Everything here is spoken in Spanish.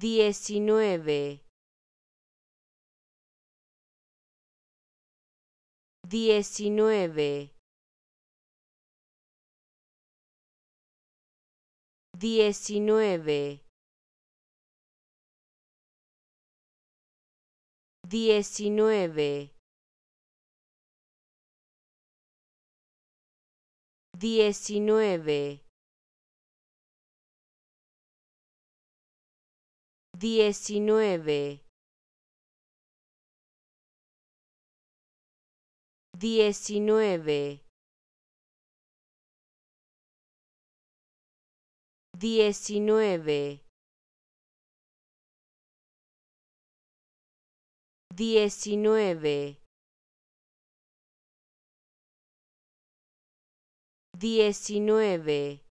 diecinueve, diecinueve, diecinueve, diecinueve, diecinueve diecinueve, diecinueve, diecinueve, diecinueve, diecinueve